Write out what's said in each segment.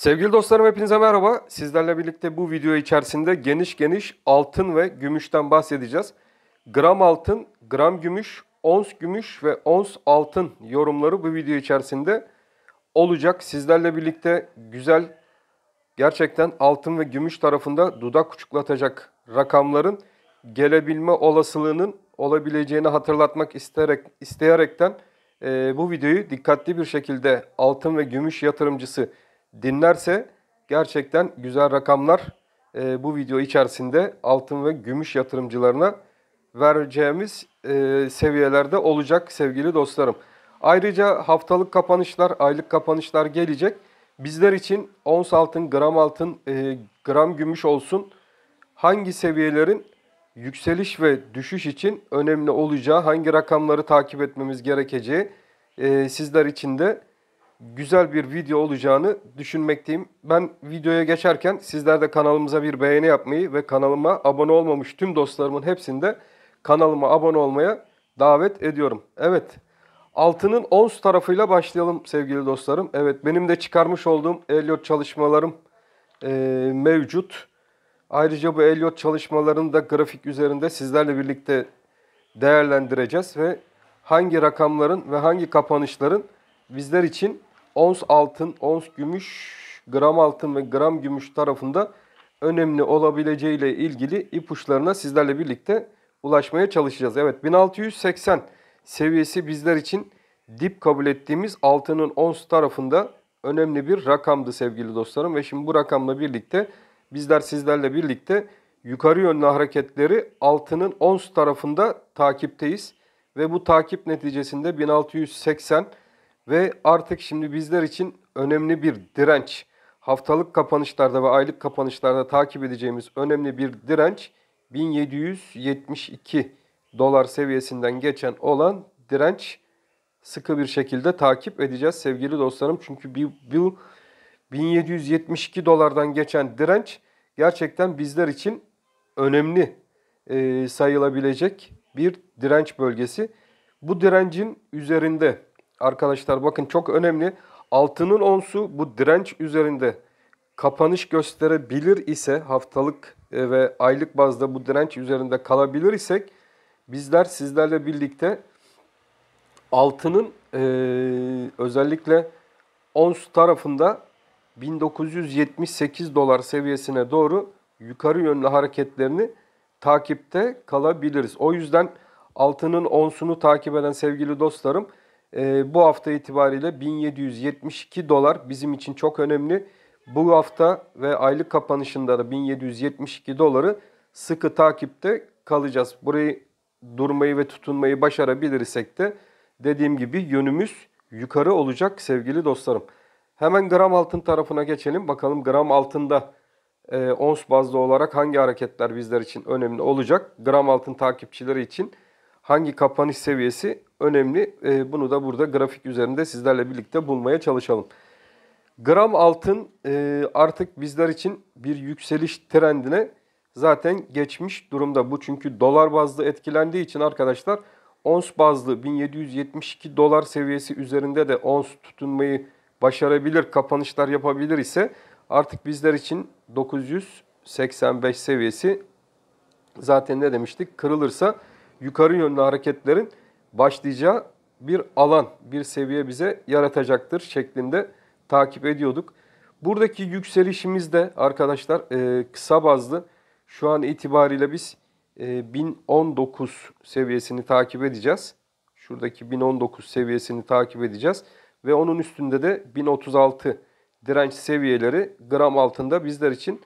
Sevgili dostlarım hepinize merhaba. Sizlerle birlikte bu video içerisinde geniş geniş altın ve gümüşten bahsedeceğiz. Gram altın, gram gümüş, ons gümüş ve ons altın yorumları bu video içerisinde olacak. Sizlerle birlikte güzel gerçekten altın ve gümüş tarafında dudak uçuklatacak rakamların gelebilme olasılığının olabileceğini hatırlatmak isteyerek isteyerekten e, bu videoyu dikkatli bir şekilde altın ve gümüş yatırımcısı dinlerse gerçekten güzel rakamlar e, bu video içerisinde altın ve gümüş yatırımcılarına vereceğimiz e, seviyelerde olacak sevgili dostlarım. Ayrıca haftalık kapanışlar, aylık kapanışlar gelecek. Bizler için ons altın, gram altın, e, gram gümüş olsun hangi seviyelerin yükseliş ve düşüş için önemli olacağı, hangi rakamları takip etmemiz gerekeceği e, sizler için de güzel bir video olacağını düşünmekteyim. Ben videoya geçerken sizler de kanalımıza bir beğeni yapmayı ve kanalıma abone olmamış tüm dostlarımın hepsini de kanalıma abone olmaya davet ediyorum. Evet, altının ons tarafıyla başlayalım sevgili dostlarım. Evet, benim de çıkarmış olduğum Elliot çalışmalarım e, mevcut. Ayrıca bu Elliot çalışmalarını da grafik üzerinde sizlerle birlikte değerlendireceğiz ve hangi rakamların ve hangi kapanışların bizler için ons altın, ons gümüş, gram altın ve gram gümüş tarafında önemli olabileceğiyle ilgili ipuçlarına sizlerle birlikte ulaşmaya çalışacağız. Evet 1680 seviyesi bizler için dip kabul ettiğimiz altının ons tarafında önemli bir rakamdı sevgili dostlarım. Ve şimdi bu rakamla birlikte bizler sizlerle birlikte yukarı yönlü hareketleri altının ons tarafında takipteyiz. Ve bu takip neticesinde 1680 ve artık şimdi bizler için önemli bir direnç. Haftalık kapanışlarda ve aylık kapanışlarda takip edeceğimiz önemli bir direnç 1772 dolar seviyesinden geçen olan direnç sıkı bir şekilde takip edeceğiz sevgili dostlarım. Çünkü bu 1772 dolardan geçen direnç gerçekten bizler için önemli e, sayılabilecek bir direnç bölgesi. Bu direncin üzerinde arkadaşlar bakın çok önemli. Altının onsu bu direnç üzerinde kapanış gösterebilir ise haftalık e, ve aylık bazda bu direnç üzerinde kalabilir isek bizler sizlerle birlikte altının e, özellikle ons tarafında 1978 dolar seviyesine doğru yukarı yönlü hareketlerini takipte kalabiliriz. O yüzden altının onsunu takip eden sevgili dostlarım ee, bu hafta itibariyle 1772 dolar bizim için çok önemli. Bu hafta ve aylık kapanışında da 1772 doları sıkı takipte kalacağız. Burayı durmayı ve tutunmayı başarabilirsek de dediğim gibi yönümüz yukarı olacak sevgili dostlarım. Hemen gram altın tarafına geçelim. Bakalım gram altında e, ons bazlı olarak hangi hareketler bizler için önemli olacak? Gram altın takipçileri için hangi kapanış seviyesi önemli. E, bunu da burada grafik üzerinde sizlerle birlikte bulmaya çalışalım. Gram altın e, artık bizler için bir yükseliş trendine zaten geçmiş durumda. Bu çünkü dolar bazlı etkilendiği için arkadaşlar ons bazlı 1772 dolar seviyesi üzerinde de ons tutunmayı başarabilir, kapanışlar yapabilir ise artık bizler için 985 seviyesi zaten ne demiştik kırılırsa yukarı yönlü hareketlerin başlayacağı bir alan, bir seviye bize yaratacaktır şeklinde takip ediyorduk. Buradaki yükselişimiz de arkadaşlar e, kısa bazlı şu an itibariyle biz e, 1019 seviyesini takip edeceğiz. Şuradaki 1019 seviyesini takip edeceğiz. Ve onun üstünde de 1036 direnç seviyeleri gram altında bizler için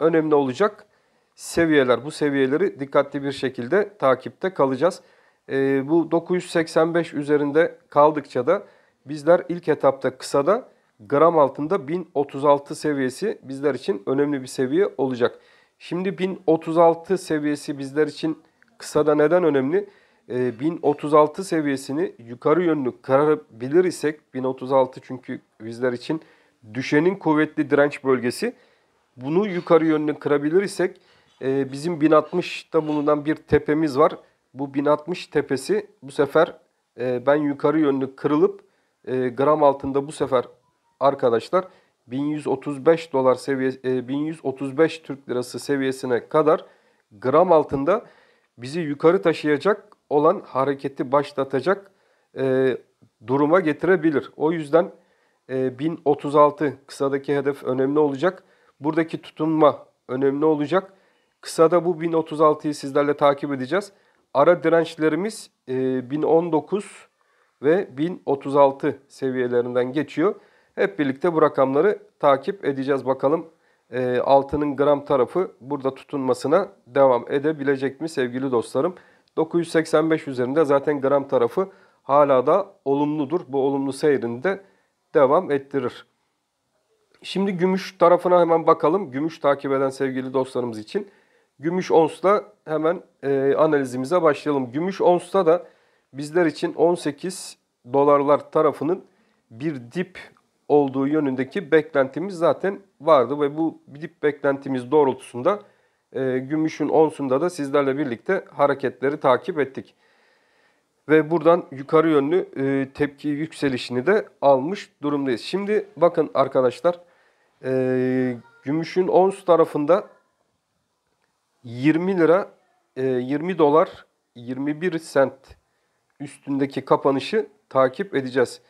önemli olacak seviyeler. Bu seviyeleri dikkatli bir şekilde takipte kalacağız. E, bu 985 üzerinde kaldıkça da bizler ilk etapta kısada gram altında 1036 seviyesi bizler için önemli bir seviye olacak. Şimdi 1036 seviyesi bizler için kısada neden önemli? E, ee, 1036 seviyesini yukarı yönlü kırabilir isek 1036 çünkü bizler için düşenin kuvvetli direnç bölgesi. Bunu yukarı yönlü kırabilir isek e, bizim 1060'da bulunan bir tepemiz var. Bu 1060 tepesi bu sefer e, ben yukarı yönlü kırılıp e, gram altında bu sefer arkadaşlar 1135 dolar seviyesi, e, 1135 Türk lirası seviyesine kadar gram altında bizi yukarı taşıyacak olan hareketi başlatacak e, duruma getirebilir. O yüzden e, 1036 kısadaki hedef önemli olacak. Buradaki tutunma önemli olacak. Kısada bu 1036'yı sizlerle takip edeceğiz. Ara dirençlerimiz 1019 e, ve 1036 seviyelerinden geçiyor. Hep birlikte bu rakamları takip edeceğiz. Bakalım e, altının gram tarafı burada tutunmasına devam edebilecek mi sevgili dostlarım? 985 üzerinde zaten gram tarafı hala da olumludur. Bu olumlu seyrini devam ettirir. Şimdi gümüş tarafına hemen bakalım. Gümüş takip eden sevgili dostlarımız için. Gümüş onsla hemen e, analizimize başlayalım. Gümüş onsta da bizler için 18 dolarlar tarafının bir dip olduğu yönündeki beklentimiz zaten vardı ve bu dip beklentimiz doğrultusunda e, gümüşün onsunda da sizlerle birlikte hareketleri takip ettik. Ve buradan yukarı yönlü e, tepki yükselişini de almış durumdayız. Şimdi bakın arkadaşlar e, gümüşün ons tarafında 20 lira 20 e, dolar 21 sent üstündeki kapanışı takip edeceğiz.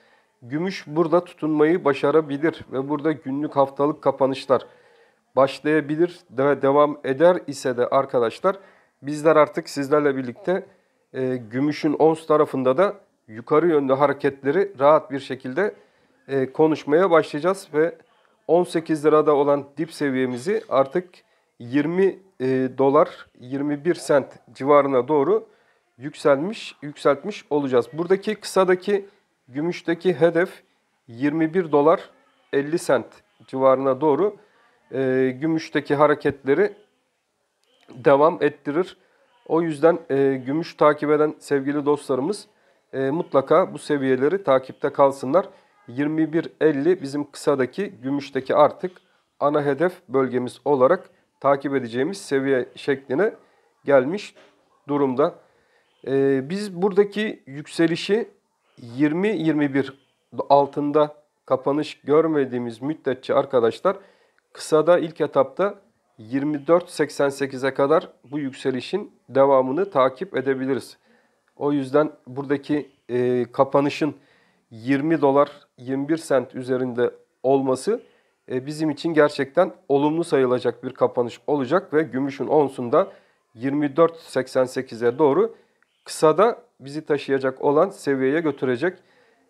Gümüş burada tutunmayı başarabilir ve burada günlük haftalık kapanışlar başlayabilir ve devam eder ise de arkadaşlar bizler artık sizlerle birlikte e, gümüşün ons tarafında da yukarı yönlü hareketleri rahat bir şekilde e, konuşmaya başlayacağız ve 18 lirada olan dip seviyemizi artık 20 e, dolar 21 sent civarına doğru yükselmiş yükseltmiş olacağız. Buradaki kısadaki gümüşteki hedef 21 dolar 50 sent civarına doğru e, gümüşteki hareketleri devam ettirir. O yüzden e, gümüş takip eden sevgili dostlarımız e, mutlaka bu seviyeleri takipte kalsınlar. 21.50 bizim kısadaki gümüşteki artık ana hedef bölgemiz olarak takip edeceğimiz seviye şekline gelmiş durumda. Ee, biz buradaki yükselişi 20-21 altında kapanış görmediğimiz müddetçe arkadaşlar kısada ilk etapta 24.88'e kadar bu yükselişin devamını takip edebiliriz. O yüzden buradaki e, kapanışın 20 dolar 21 sent üzerinde olması e, bizim için gerçekten olumlu sayılacak bir kapanış olacak ve gümüşün onsunda 24.88'e doğru kısada bizi taşıyacak olan seviyeye götürecek.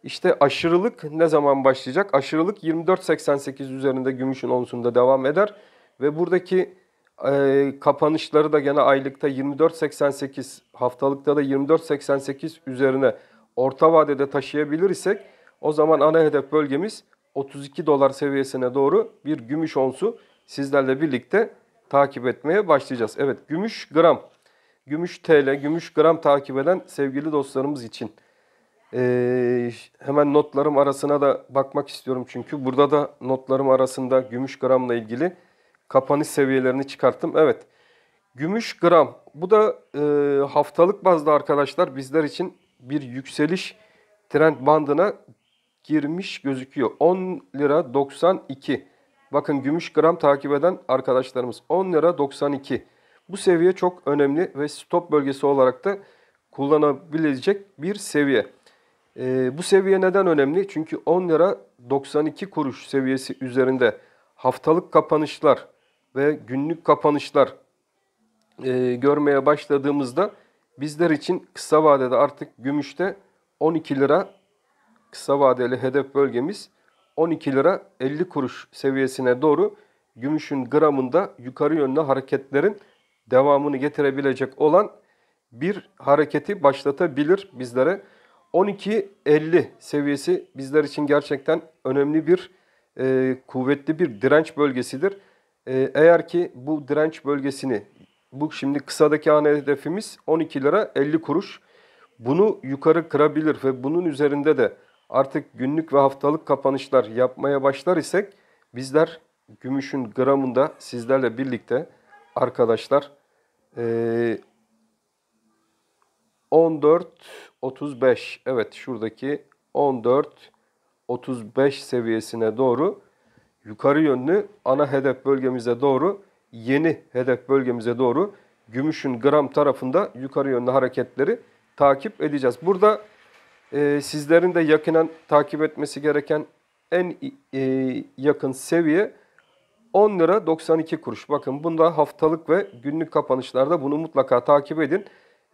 İşte aşırılık ne zaman başlayacak? Aşırılık 24.88 üzerinde gümüşün onsunda devam eder ve buradaki e, kapanışları da gene aylıkta 24.88, haftalıkta da 24.88 üzerine orta vadede taşıyabilir isek o zaman ana hedef bölgemiz 32 dolar seviyesine doğru bir gümüş onsu sizlerle birlikte takip etmeye başlayacağız. Evet gümüş gram, gümüş TL, gümüş gram takip eden sevgili dostlarımız için. Ee, hemen notlarım arasına da bakmak istiyorum çünkü. Burada da notlarım arasında gümüş gramla ilgili kapanış seviyelerini çıkarttım. Evet gümüş gram bu da e, haftalık bazda arkadaşlar bizler için bir yükseliş trend bandına girmiş gözüküyor. 10 lira 92. Bakın gümüş gram takip eden arkadaşlarımız 10 lira 92. Bu seviye çok önemli ve stop bölgesi olarak da kullanabilecek bir seviye. E, bu seviye neden önemli? Çünkü 10 lira 92 kuruş seviyesi üzerinde haftalık kapanışlar ve günlük kapanışlar e, görmeye başladığımızda bizler için kısa vadede artık gümüşte 12 lira kısa vadeli hedef bölgemiz 12 lira 50 kuruş seviyesine doğru gümüşün gramında yukarı yönlü hareketlerin devamını getirebilecek olan bir hareketi başlatabilir bizlere. 12.50 seviyesi bizler için gerçekten önemli bir, e, kuvvetli bir direnç bölgesidir. E, eğer ki bu direnç bölgesini, bu şimdi kısadaki ana hedefimiz 12 lira 50 kuruş. Bunu yukarı kırabilir ve bunun üzerinde de artık günlük ve haftalık kapanışlar yapmaya başlar isek bizler gümüşün gramında sizlerle birlikte arkadaşlar 14.35 e, evet şuradaki 14.35 seviyesine doğru yukarı yönlü ana hedef bölgemize doğru yeni hedef bölgemize doğru gümüşün gram tarafında yukarı yönlü hareketleri takip edeceğiz. Burada e, sizlerin de yakinen takip etmesi gereken en e, yakın seviye 10 lira 92 kuruş. Bakın bunda haftalık ve günlük kapanışlarda bunu mutlaka takip edin.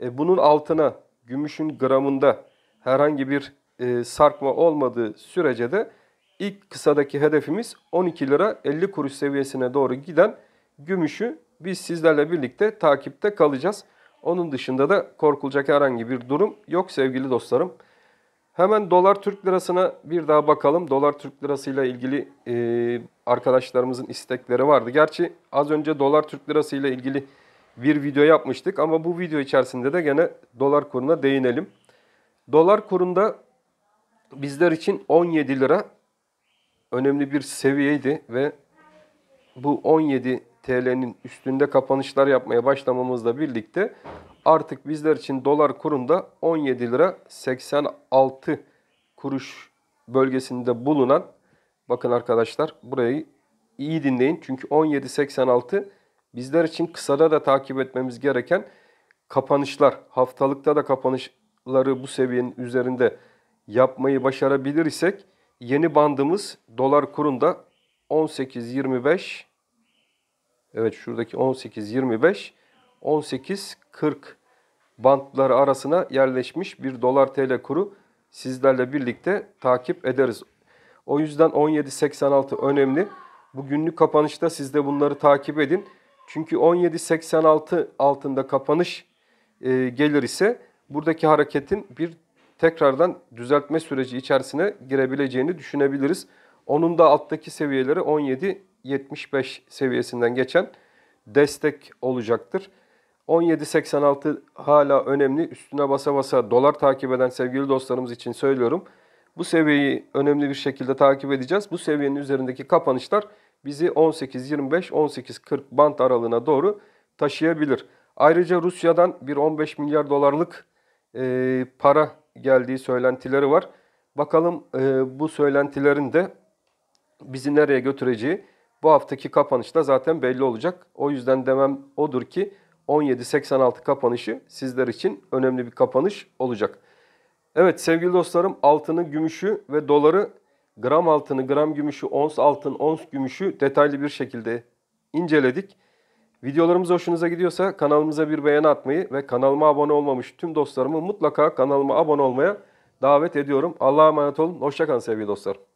E, bunun altına gümüşün gramında herhangi bir e, sarkma olmadığı sürece de ilk kısadaki hedefimiz 12 lira 50 kuruş seviyesine doğru giden gümüşü biz sizlerle birlikte takipte kalacağız. Onun dışında da korkulacak herhangi bir durum yok sevgili dostlarım. Hemen dolar Türk lirasına bir daha bakalım. Dolar Türk lirasıyla ilgili e, arkadaşlarımızın istekleri vardı. Gerçi az önce dolar Türk lirasıyla ilgili bir video yapmıştık ama bu video içerisinde de gene dolar kuruna değinelim. Dolar kurunda bizler için 17 lira önemli bir seviyeydi ve bu 17 TL'nin üstünde kapanışlar yapmaya başlamamızla birlikte artık bizler için dolar kurunda 17 lira 86 kuruş bölgesinde bulunan bakın arkadaşlar burayı iyi dinleyin çünkü 17.86 bizler için kısada da takip etmemiz gereken kapanışlar haftalıkta da kapanışları bu seviyenin üzerinde yapmayı başarabilir isek yeni bandımız dolar kurunda 18.25 Evet şuradaki 18.25 18.40 bantları arasına yerleşmiş bir dolar TL kuru sizlerle birlikte takip ederiz. O yüzden 17.86 önemli. Bu günlük kapanışta siz de bunları takip edin. Çünkü 17.86 altında kapanış e, gelir ise buradaki hareketin bir tekrardan düzeltme süreci içerisine girebileceğini düşünebiliriz. Onun da alttaki seviyeleri 17.75 seviyesinden geçen destek olacaktır. 17.86 hala önemli. Üstüne basa basa dolar takip eden sevgili dostlarımız için söylüyorum. Bu seviyeyi önemli bir şekilde takip edeceğiz. Bu seviyenin üzerindeki kapanışlar bizi 18.25-18.40 bant aralığına doğru taşıyabilir. Ayrıca Rusya'dan bir 15 milyar dolarlık e, para geldiği söylentileri var. Bakalım e, bu söylentilerin de bizi nereye götüreceği bu haftaki kapanışta zaten belli olacak. O yüzden demem odur ki 17.86 kapanışı sizler için önemli bir kapanış olacak. Evet sevgili dostlarım altını, gümüşü ve doları gram altını, gram gümüşü, ons altın, ons gümüşü detaylı bir şekilde inceledik. Videolarımız hoşunuza gidiyorsa kanalımıza bir beğeni atmayı ve kanalıma abone olmamış tüm dostlarımı mutlaka kanalıma abone olmaya davet ediyorum. Allah'a emanet olun. Hoşçakalın sevgili dostlar.